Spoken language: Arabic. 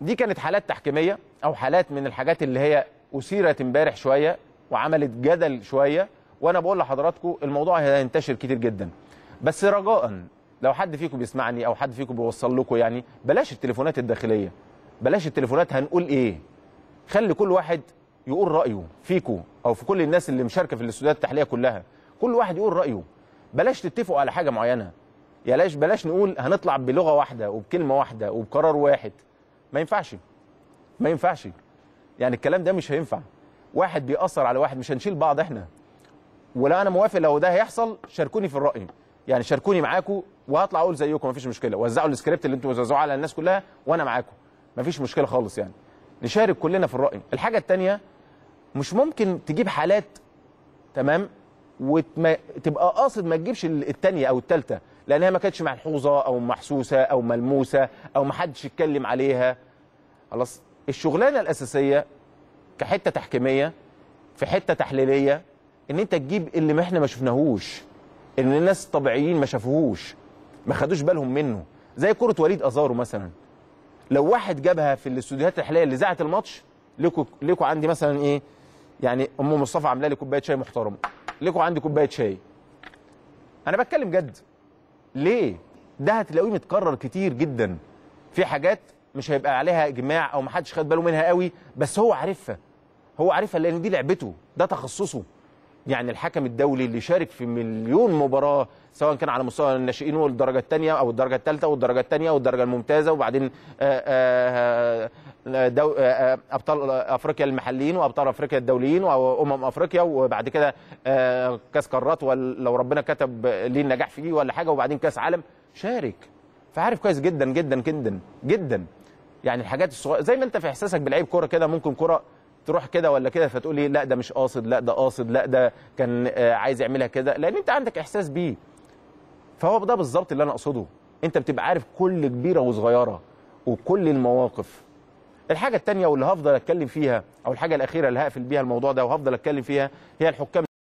دي كانت حالات تحكيميه او حالات من الحاجات اللي هي اثيرت امبارح شويه وعملت جدل شويه وانا بقول لحضراتكم الموضوع هينتشر كتير جدا بس رجاء لو حد فيكم بيسمعني او حد فيكم بيوصل لكم يعني بلاش التليفونات الداخليه بلاش التليفونات هنقول ايه خلي كل واحد يقول رايه فيكم او في كل الناس اللي مشاركه في الاستوديوهات التحلية كلها كل واحد يقول رايه بلاش تتفقوا على حاجه معينه يا ليش بلاش نقول هنطلع بلغه واحده وبكلمه واحده وبقرار واحد ما ينفعش ما ينفعش يعني الكلام ده مش هينفع واحد بيأثر على واحد مش هنشيل بعض احنا ولا انا موافق لو ده هيحصل شاركوني في الرأي يعني شاركوني معاكم وهطلع اقول زيكم مفيش مشكله وزعوا السكريبت اللي انتم بتوزعوه على الناس كلها وانا معاكم مفيش مشكله خالص يعني نشارك كلنا في الرأي الحاجه الثانيه مش ممكن تجيب حالات تمام وتبقى قاصد ما تجيبش الثانيه او الثالثه لانها ما كانتش ملحوظه او محسوسه او ملموسه او ما حدش اتكلم عليها خلاص الشغلانه الاساسيه كحته تحكيميه في حته تحليليه ان انت تجيب اللي ما احنا ما شفناهوش ان الناس الطبيعيين ما شافوهوش ما خدوش بالهم منه زي كره وليد ازارو مثلا لو واحد جابها في الاستوديوهات التحليليه اللي ذاعت الماتش ليكوا ليكوا عندي مثلا ايه يعني ام مصطفى عامله لي كوبايه شاي محترمه لكم عندي كوبايه شاي انا بتكلم جد ليه ده هتلاقيه متكرر كتير جدا في حاجات مش هيبقى عليها اجماع او محدش خد باله منها قوي بس هو عارفها هو عارفها لان دي لعبته ده تخصصه يعني الحكم الدولي اللي شارك في مليون مباراه سواء كان على مستوى الناشئين والدرجه الثانيه او الدرجه الثالثه والدرجه الثانيه والدرجه الممتازه وبعدين آه، آه، آه، دو ابطال افريقيا المحليين وابطال افريقيا الدوليين وامم افريقيا وبعد كده كاس قارات ولو ربنا كتب ليه النجاح فيه ولا حاجه وبعدين كاس عالم شارك فعارف كويس جدا جدا جدا جدا يعني الحاجات الصغيره زي ما انت في احساسك بلعيب كوره كده ممكن كوره تروح كده ولا كده فتقول لا ده مش قاصد لا ده قاصد لا ده كان آه، عايز يعملها كده لان انت عندك احساس بيه فهو ده بالظبط اللي انا اقصده انت بتبقى عارف كل كبيره وصغيره وكل المواقف الحاجه الثانيه واللي هفضل اتكلم فيها او الحاجه الاخيره اللي هقفل بيها الموضوع ده وهفضل اتكلم فيها هي الحكام